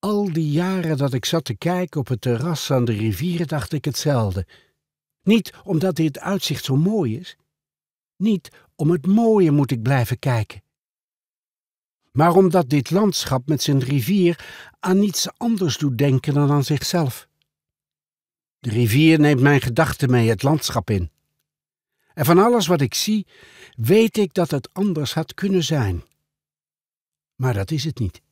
Al die jaren dat ik zat te kijken op het terras aan de rivier, dacht ik hetzelfde. Niet omdat dit uitzicht zo mooi is. Niet om het mooie moet ik blijven kijken. Maar omdat dit landschap met zijn rivier aan niets anders doet denken dan aan zichzelf. De rivier neemt mijn gedachten mee het landschap in. En van alles wat ik zie, weet ik dat het anders had kunnen zijn. Maar dat is het niet.